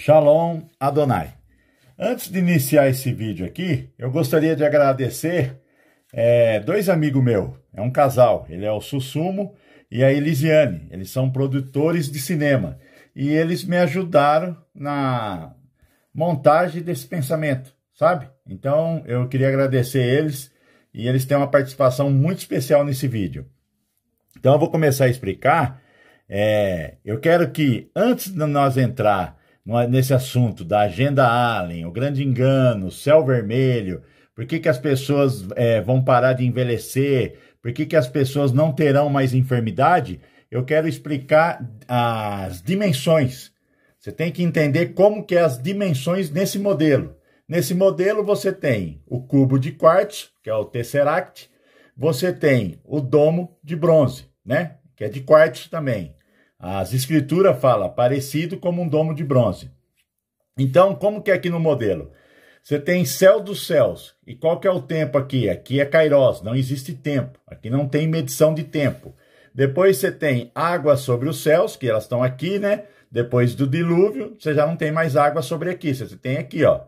Shalom Adonai. Antes de iniciar esse vídeo aqui, eu gostaria de agradecer é, dois amigos meus. É um casal, ele é o Sussumo e a Elisiane. Eles são produtores de cinema e eles me ajudaram na montagem desse pensamento, sabe? Então eu queria agradecer eles e eles têm uma participação muito especial nesse vídeo. Então eu vou começar a explicar. É, eu quero que antes de nós entrar é, nesse assunto da agenda Allen, o grande engano, o céu vermelho, por que, que as pessoas é, vão parar de envelhecer, por que, que as pessoas não terão mais enfermidade, eu quero explicar as dimensões. Você tem que entender como que é as dimensões nesse modelo. Nesse modelo você tem o cubo de quartzo, que é o tesseract, você tem o domo de bronze, né? Que é de quartzo também. As escrituras fala parecido como um domo de bronze. Então, como que é aqui no modelo? Você tem céu dos céus. E qual que é o tempo aqui? Aqui é Kairos, não existe tempo. Aqui não tem medição de tempo. Depois você tem água sobre os céus, que elas estão aqui, né? Depois do dilúvio, você já não tem mais água sobre aqui. Você tem aqui, ó.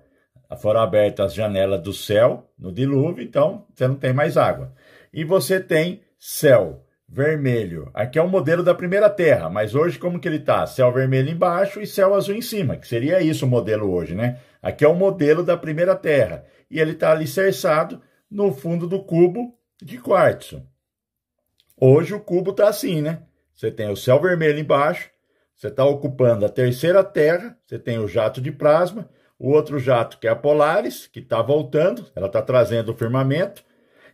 Foram abertas as janelas do céu no dilúvio, então você não tem mais água. E você tem céu vermelho. Aqui é o um modelo da primeira Terra, mas hoje como que ele está? Céu vermelho embaixo e céu azul em cima, que seria isso o modelo hoje, né? Aqui é o um modelo da primeira Terra e ele está alicerçado no fundo do cubo de quartzo. Hoje o cubo está assim, né? Você tem o céu vermelho embaixo, você está ocupando a terceira Terra, você tem o jato de plasma, o outro jato que é a Polaris, que está voltando, ela está trazendo o firmamento,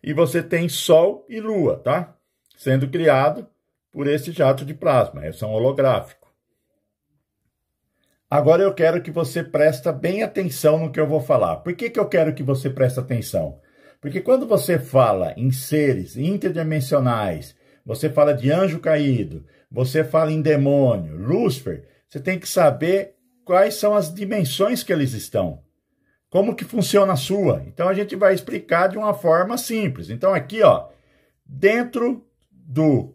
e você tem Sol e Lua, tá? sendo criado por esse jato de plasma, é um holográfico. Agora eu quero que você presta bem atenção no que eu vou falar. Por que, que eu quero que você preste atenção? Porque quando você fala em seres interdimensionais, você fala de anjo caído, você fala em demônio, Lúcifer, você tem que saber quais são as dimensões que eles estão. Como que funciona a sua? Então a gente vai explicar de uma forma simples. Então aqui, ó, dentro do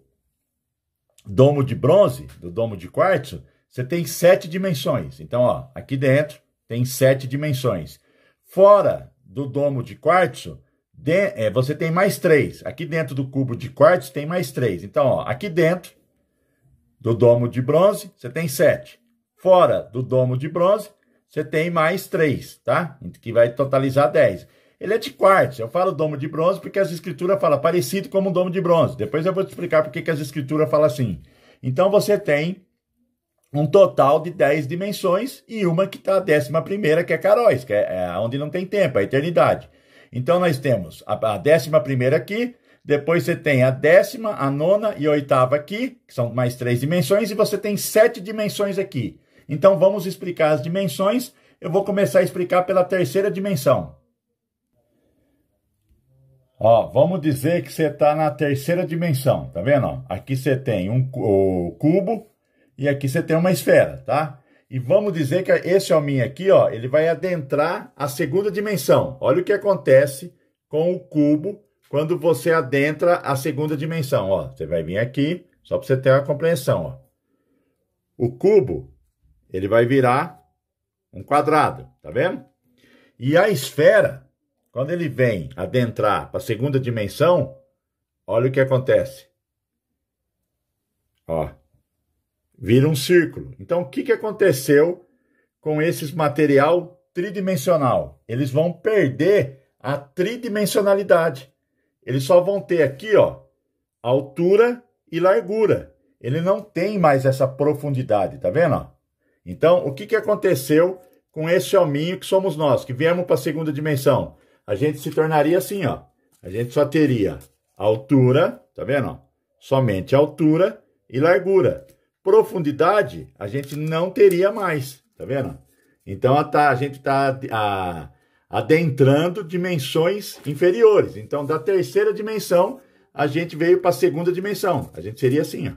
domo de bronze, do domo de quartzo, você tem sete dimensões. Então, ó, aqui dentro tem sete dimensões. Fora do domo de quartzo, de, é, você tem mais três. Aqui dentro do cubo de quartzo tem mais três. Então, ó, aqui dentro do domo de bronze, você tem sete. Fora do domo de bronze, você tem mais três, tá? Que vai totalizar dez. Ele é de quartzo. Eu falo domo de bronze porque as escrituras falam parecido como um domo de bronze. Depois eu vou te explicar porque que as escrituras falam assim. Então você tem um total de 10 dimensões e uma que está a décima primeira, que é Caróis, que é, é, onde não tem tempo, é a eternidade. Então nós temos a, a décima primeira aqui, depois você tem a décima, a nona e a oitava aqui, que são mais três dimensões, e você tem sete dimensões aqui. Então vamos explicar as dimensões. Eu vou começar a explicar pela terceira dimensão. Ó, vamos dizer que você está na terceira dimensão, tá vendo? Ó, aqui você tem um o cubo e aqui você tem uma esfera, tá? E vamos dizer que esse hominho aqui, ó, ele vai adentrar a segunda dimensão. Olha o que acontece com o cubo quando você adentra a segunda dimensão, ó. Você vai vir aqui, só para você ter uma compreensão, ó. O cubo, ele vai virar um quadrado, tá vendo? E a esfera, quando ele vem adentrar para a segunda dimensão, olha o que acontece. Ó, vira um círculo. Então, o que, que aconteceu com esses material tridimensional? Eles vão perder a tridimensionalidade. Eles só vão ter aqui, ó, altura e largura. Ele não tem mais essa profundidade, tá vendo? Então, o que, que aconteceu com esse hominho que somos nós, que viemos para a segunda dimensão? a gente se tornaria assim, ó. A gente só teria altura, tá vendo? Ó? Somente altura e largura. Profundidade a gente não teria mais, tá vendo? Então a, tá, a gente tá adentrando dimensões inferiores. Então da terceira dimensão a gente veio para a segunda dimensão. A gente seria assim, ó.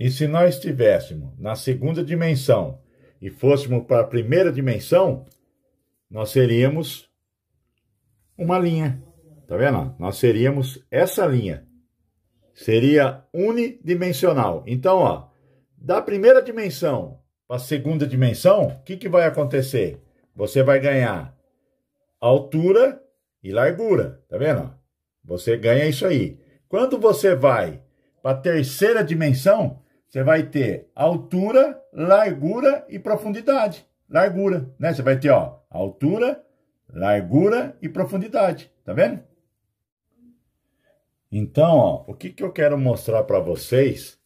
E se nós estivéssemos na segunda dimensão e fôssemos para a primeira dimensão, nós seríamos uma linha. Tá vendo? Nós seríamos essa linha. Seria unidimensional. Então, ó, da primeira dimensão para a segunda dimensão, o que, que vai acontecer? Você vai ganhar altura e largura. Tá vendo? Você ganha isso aí. Quando você vai para a terceira dimensão, você vai ter altura, largura e profundidade largura, né? Você vai ter, ó, altura, largura e profundidade, tá vendo? Então, ó, o que, que eu quero mostrar para vocês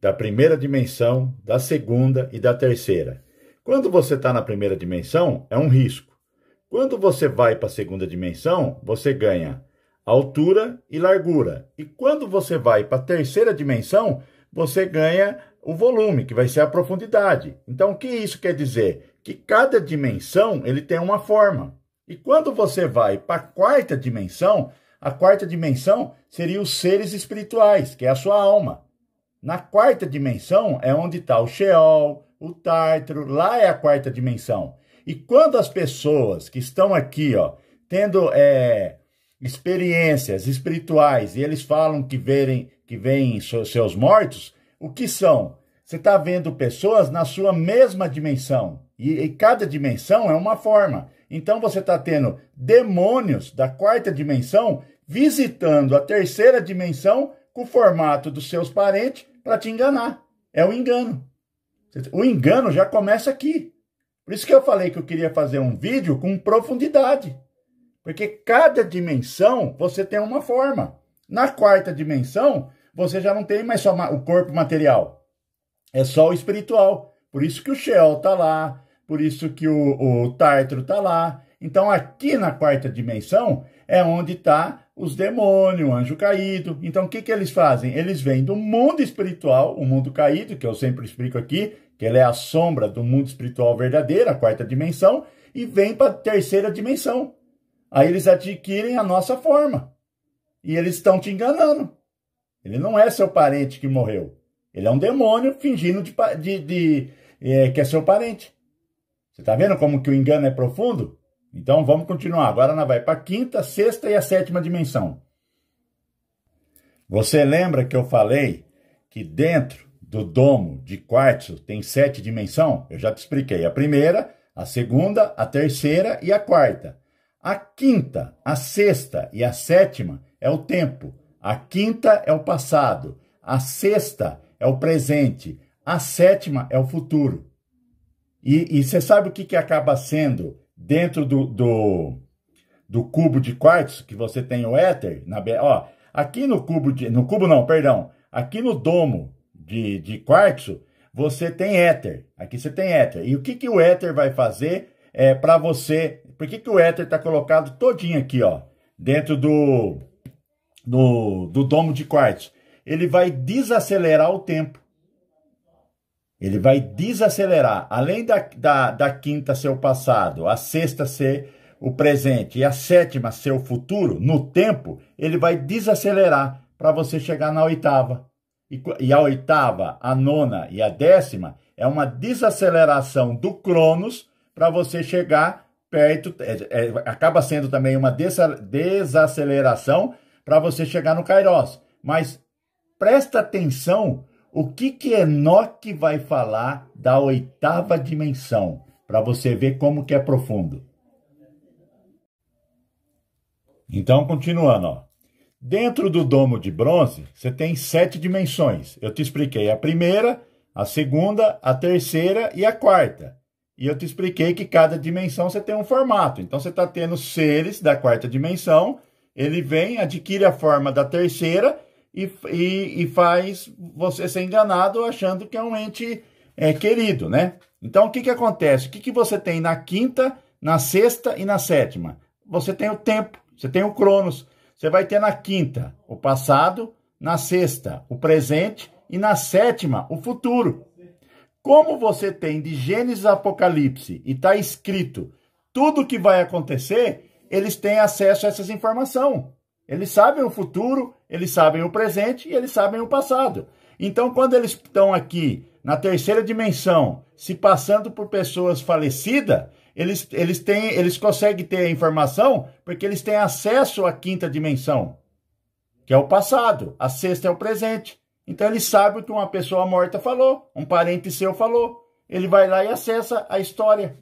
da primeira dimensão, da segunda e da terceira? Quando você está na primeira dimensão, é um risco. Quando você vai para a segunda dimensão, você ganha altura e largura. E quando você vai para a terceira dimensão, você ganha o volume, que vai ser a profundidade. Então, o que isso quer dizer? Que cada dimensão ele tem uma forma. E quando você vai para a quarta dimensão, a quarta dimensão seria os seres espirituais, que é a sua alma. Na quarta dimensão é onde está o Sheol, o Tártaro, lá é a quarta dimensão. E quando as pessoas que estão aqui, ó, tendo é, experiências espirituais, e eles falam que verem, que veem seus mortos, o que são? Você está vendo pessoas na sua mesma dimensão. E, e, cada dimensão é uma forma. Então você está tendo demônios da quarta dimensão visitando a terceira dimensão com o formato dos seus parentes para te enganar. É o engano. O engano já começa aqui. Por isso que eu falei que eu queria fazer um vídeo com profundidade. Porque cada dimensão você tem uma forma. Na quarta dimensão, você já não tem mais só o corpo material, é só o espiritual. Por isso que o Sheol está lá, por isso que o, o Tártaro está lá. Então, aqui na quarta dimensão é onde está os demônios, o anjo caído. Então, o que, que eles fazem? Eles vêm do mundo espiritual, o mundo caído, que eu sempre explico aqui, que ele é a sombra do mundo espiritual verdadeiro, a quarta dimensão, e vêm para a terceira dimensão. Aí eles adquirem a nossa forma. E eles estão te enganando. Ele não é seu parente que morreu. Ele é um demônio fingindo de, de, de é, que é seu parente. Você está vendo como que o engano é profundo? Então vamos continuar. Agora nós vai para a quinta, sexta e a sétima dimensão. Você lembra que eu falei que dentro do domo de quartzo tem sete dimensões? Eu já te expliquei. A primeira, a segunda, a terceira e a quarta. A quinta, a sexta e a sétima é o tempo. A quinta é o passado. A sexta é o presente. A sétima é o futuro. E você sabe o que, que acaba sendo dentro do, do, do, cubo de quartzo que você tem o éter? Na, ó, aqui no cubo de. No cubo não, perdão. Aqui no domo de, de quartzo, você tem éter. Aqui você tem éter. E o que, que o éter vai fazer é, para você? Por que, que o éter está colocado todinho aqui, ó? Dentro do do, do domo de quartzo, ele vai desacelerar o tempo. Ele vai desacelerar. Além da, da, da quinta ser o passado, a sexta ser o presente e a sétima ser o futuro, no tempo, ele vai desacelerar para você chegar na oitava. E, e a oitava, a nona e a décima é uma desaceleração do Cronos para você chegar perto. É, é, acaba sendo também uma desa, desaceleração para você chegar no Kairos. Mas presta atenção o que, que Enoque vai falar da oitava dimensão, para você ver como que é profundo. Então, continuando, ó. Dentro do domo de bronze, você tem sete dimensões. Eu te expliquei a primeira, a segunda, a terceira e a quarta. E eu te expliquei que cada dimensão você tem um formato. Então você está tendo seres da quarta dimensão ele vem, adquire a forma da terceira e, e, e faz você ser enganado achando que é um ente é, querido, né? Então, o que, que acontece? O que, que você tem na quinta, na sexta e na sétima? Você tem o tempo, você tem o cronos. Você vai ter na quinta o passado, na sexta o presente e na sétima o futuro. Como você tem de Gênesis a Apocalipse e está escrito tudo o que vai acontecer, eles têm acesso a essas informação. Eles sabem o futuro, eles sabem o presente e eles sabem o passado. Então, quando eles estão aqui na terceira dimensão, se passando por pessoas falecidas, eles, eles, têm, eles conseguem ter a informação porque eles têm acesso à quinta dimensão, que é o passado, a sexta é o presente. Então eles sabem o que uma pessoa morta falou, um parente seu falou. Ele vai lá e acessa a história.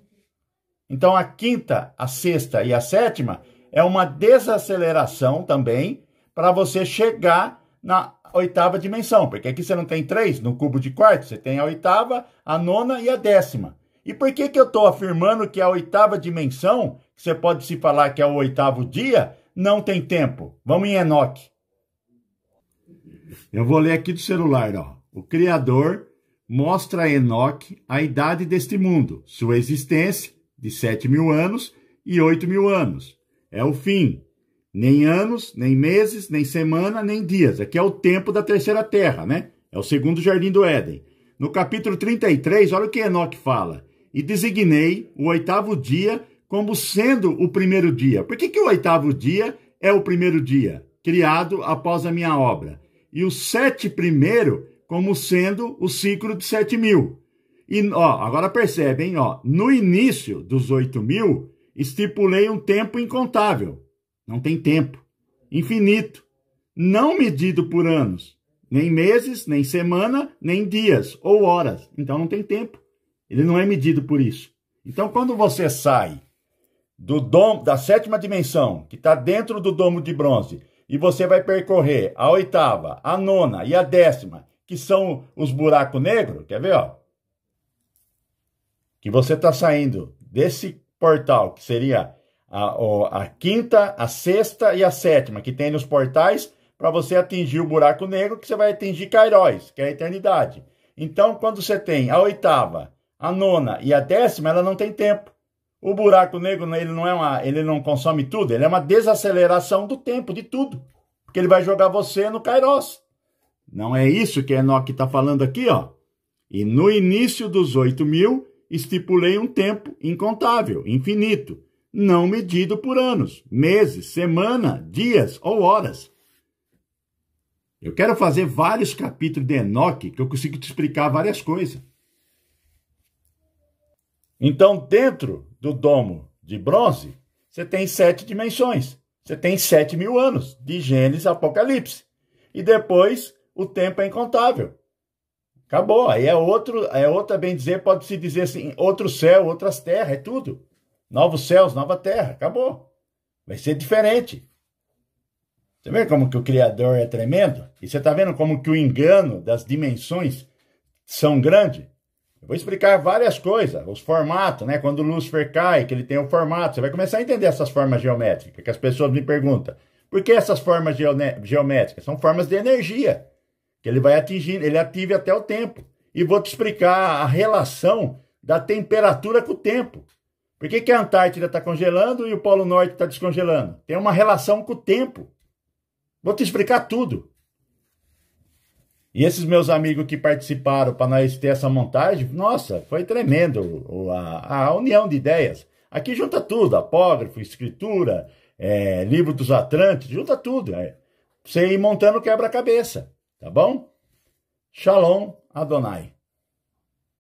Então a quinta, a sexta e a sétima é uma desaceleração também para você chegar na oitava dimensão, porque aqui você não tem três no cubo de quarto, você tem a oitava, a nona e a décima. E por que, que eu estou afirmando que a oitava dimensão, que você pode se falar que é o oitavo dia, não tem tempo? Vamos em Enoque. Eu vou ler aqui do celular, ó. O Criador mostra a Enoque a idade deste mundo, sua existência de 7 mil anos e 8 mil anos. É o fim. Nem anos, nem meses, nem semana, nem dias. Aqui é o tempo da terceira terra, né? É o segundo jardim do Éden. No capítulo 33, olha o que Enoque fala. E designei o oitavo dia como sendo o primeiro dia. Por que, que o oitavo dia é o primeiro dia? Criado após a minha obra. E o sete primeiro como sendo o ciclo de sete mil. E, ó, agora percebem Ó, no início dos 8 mil, estipulei um tempo incontável. Não tem tempo. Infinito. Não medido por anos. Nem meses, nem semana, nem dias ou horas. Então não tem tempo. Ele não é medido por isso. Então quando você sai do dom, da sétima dimensão, que está dentro do domo de bronze, e você vai percorrer a oitava, a nona e a décima, que são os buracos negros, quer ver? Ó? que você está saindo desse portal, que seria a, a, quinta, a sexta e a sétima, que tem nos portais, para você atingir o buraco negro, que você vai atingir cairós que é a eternidade. Então, quando você tem a oitava, a nona e a décima, ela não tem tempo. O buraco negro, né, ele não é uma, ele não consome tudo, ele é uma desaceleração do tempo, de tudo. Porque ele vai jogar você no Kairos. Não é isso que Enoch está falando aqui, ó. E no início dos oito mil, estipulei um tempo incontável, infinito, não medido por anos, meses, semana, dias ou horas. Eu quero fazer vários capítulos de Enoque que eu consigo te explicar várias coisas. Então, dentro do domo de bronze, você tem sete dimensões. Você tem sete mil anos, de Gênesis Apocalipse. E depois, o tempo é incontável. Acabou. Aí é outro, é outra, bem dizer, pode-se dizer assim, outro céu, outras terras, é tudo. Novos céus, nova terra, acabou. Vai ser diferente. Você vê como que o Criador é tremendo? E você está vendo como que o engano das dimensões são grandes? Eu vou explicar várias coisas, os formatos, né? Quando o Lúcifer cai, que ele tem o um formato, você vai começar a entender essas formas geométricas, que as pessoas me perguntam. Por que essas formas geométricas? São formas de energia que ele vai atingindo, ele ative até o tempo. E vou te explicar a relação da temperatura com o tempo. Por que, que a Antártida está congelando e o Polo Norte está descongelando? Tem uma relação com o tempo. Vou te explicar tudo. E esses meus amigos que participaram para nós ter essa montagem, nossa, foi tremendo a, a união de ideias. Aqui junta tudo, apógrafo, escritura, é, livro dos Atlantes, junta tudo. É, você ir montando quebra-cabeça. Tá bom? Shalom Adonai.